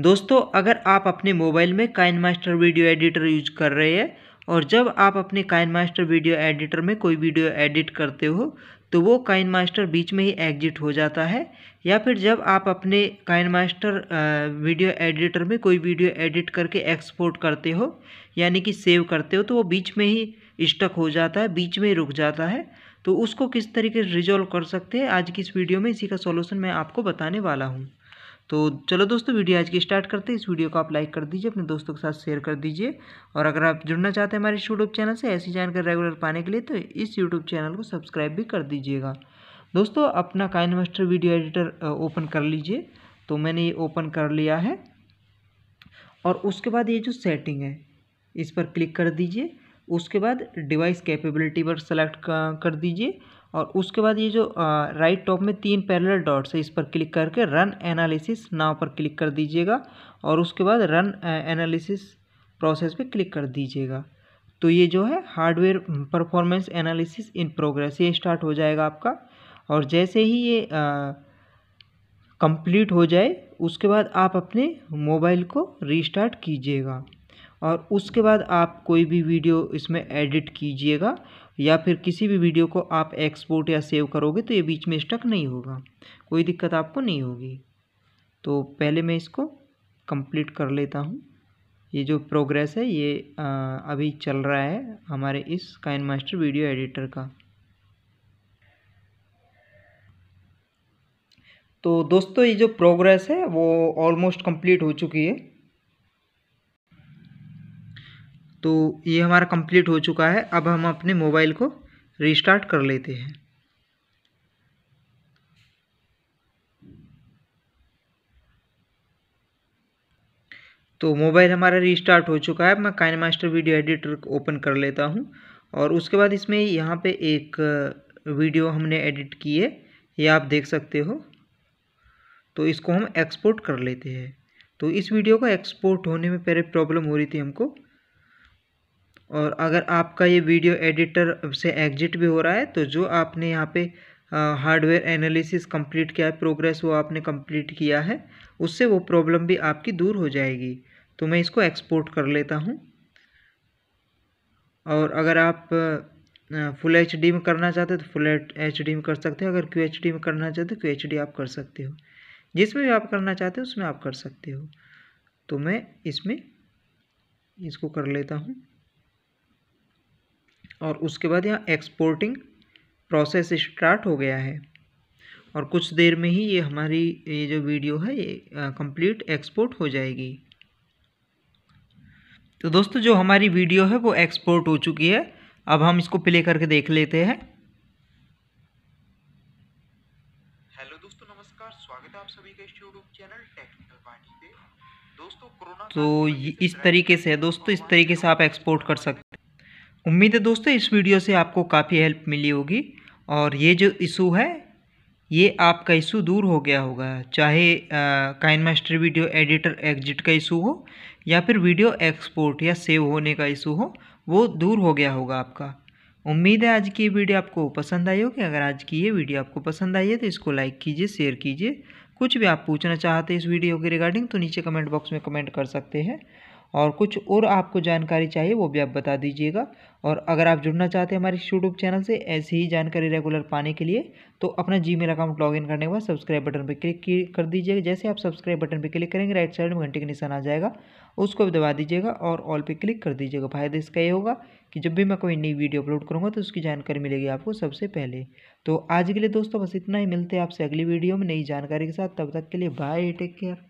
दोस्तों अगर आप अपने मोबाइल में KineMaster video editor use कर रहे हैं और जब आप अपने काइन मास्टर वीडियो एडिटर में कोई वीडियो एडिट करते हो तो वो काइन मास्टर बीच में ही एग्जिट हो जाता है या फिर जब आप अपने काइन मास्टर वीडियो एडिटर में कोई वीडियो एडिट करके एक्सपोर्ट करते हो यानी कि सेव करते हो तो वो बीच में ही स्टक हो जाता है बीच में ही रुक जाता है तो उसको किस तरीके से रिजॉल्व कर सकते हैं आज की इस वीडियो में इसी का सॉल्यूशन मैं आपको बताने वाला हूँ तो चलो दोस्तों वीडियो आज की स्टार्ट करते हैं इस वीडियो को आप लाइक कर दीजिए अपने दोस्तों के साथ शेयर कर दीजिए और अगर आप जुड़ना चाहते हैं हमारे यूट्यूब चैनल से ऐसी जानकारी रेगुलर पाने के लिए तो इस यूट्यूब चैनल को सब्सक्राइब भी कर दीजिएगा दोस्तों अपना KineMaster video editor open कर लीजिए तो मैंने ये ओपन कर लिया है और उसके बाद ये जो सेटिंग है इस पर क्लिक कर दीजिए उसके बाद डिवाइस कैपेबिलिटी पर सेलेक्ट कर दीजिए और उसके बाद ये जो राइट टॉप में तीन पैरल डॉट्स है इस पर क्लिक करके रन एनालिसिस नाव पर क्लिक कर दीजिएगा और उसके बाद रन एनालिसिस प्रोसेस पे क्लिक कर दीजिएगा तो ये जो है hardware performance analysis in progress ये स्टार्ट हो जाएगा आपका और जैसे ही ये कंप्लीट हो जाए उसके बाद आप अपने मोबाइल को रीस्टार्ट कीजिएगा और उसके बाद आप कोई भी वीडियो इसमें एडिट कीजिएगा या फिर किसी भी वीडियो को आप एक्सपोर्ट या सेव करोगे तो ये बीच में स्टक नहीं होगा कोई दिक्कत आपको नहीं होगी तो पहले मैं इसको कंप्लीट कर लेता हूँ ये जो प्रोग्रेस है ये आ, अभी चल रहा है हमारे इस काइन मास्टर वीडियो एडिटर का तो दोस्तों ये जो प्रोग्रेस है वो ऑलमोस्ट कंप्लीट हो चुकी है तो ये हमारा कंप्लीट हो चुका है अब हम अपने मोबाइल को रिस्टार्ट कर लेते हैं तो मोबाइल हमारा रिस्टार्ट हो चुका है मैं KineMaster video editor open कर लेता हूँ और उसके बाद इसमें यहाँ पे एक वीडियो हमने एडिट की है ये आप देख सकते हो तो इसको हम एक्सपोर्ट कर लेते हैं तो इस वीडियो का एक्सपोर्ट होने में पहले प्रॉब्लम हो रही थी हमको और अगर आपका ये वीडियो एडिटर से एग्जिट भी हो रहा है तो जो आपने यहाँ पे हार्डवेयर एनालिसिस कंप्लीट किया है प्रोग्रेस वो आपने कंप्लीट किया है उससे वो प्रॉब्लम भी आपकी दूर हो जाएगी तो मैं इसको एक्सपोर्ट कर लेता हूँ और अगर आप फुल एच डी में करना चाहते हो तो फुल एच डी में कर सकते हो अगर क्यू एच डी में करना चाहते हो तो क्यू एच डी आप कर सकते हो जिसमें भी आप करना चाहते हो उसमें आप कर सकते हो तो मैं इसमें इसको कर लेता हूँ और उसके बाद यहाँ एक्सपोर्टिंग प्रोसेस स्टार्ट हो गया है और कुछ देर में ही ये हमारी ये जो वीडियो है ये कंप्लीट एक्सपोर्ट हो जाएगी तो दोस्तों जो हमारी वीडियो है वो एक्सपोर्ट हो चुकी है अब हम इसको प्ले करके देख लेते हैं हेलो दोस्तों नमस्कार स्वागत है आप सभी का इस यूट्यूब चैनल टेक्निकल पार्टी पे दोस्तों कोरोना तो इस तरीके से दोस्तों इस तरीके से आप एक्सपोर्ट कर सकते उम्मीद है दोस्तों इस वीडियो से आपको काफ़ी हेल्प मिली होगी और ये जो इशू है ये आपका इशू दूर हो गया होगा चाहे KineMaster video editor exit का इशू हो या फिर वीडियो एक्सपोर्ट या सेव होने का इशू हो वो दूर हो गया होगा आपका उम्मीद है आज की ये वीडियो आपको पसंद आई होगी अगर आज की ये वीडियो आपको पसंद आई है तो इसको लाइक कीजिए शेयर कीजिए कुछ भी आप पूछना चाहते हैं इस वीडियो के रिगार्डिंग तो नीचे कमेंट बॉक्स में कमेंट कर सकते हैं और कुछ और आपको जानकारी चाहिए वो भी आप बता दीजिएगा और अगर आप जुड़ना चाहते हैं हमारे यूट्यूब चैनल से ऐसी ही जानकारी रेगुलर पाने के लिए तो अपना मेल अकाउंट लॉगिन करने के बाद सब्सक्राइब बटन पर क्लिक कर दीजिएगा जैसे आप सब्सक्राइब बटन पर क्लिक करेंगे राइट साइड में घंटे का निशान आ जाएगा उसको भी दबा दीजिएगा और ऑल पर क्लिक कर दीजिएगा फायदा इसका ये होगा कि जब भी मैं कोई नई वीडियो अपलोड करूँगा तो उसकी जानकारी मिलेगी आपको सबसे पहले तो आज के लिए दोस्तों बस इतना ही मिलते हैं आपसे अगली वीडियो में नई जानकारी के साथ तब तक के लिए बाय टेक केयर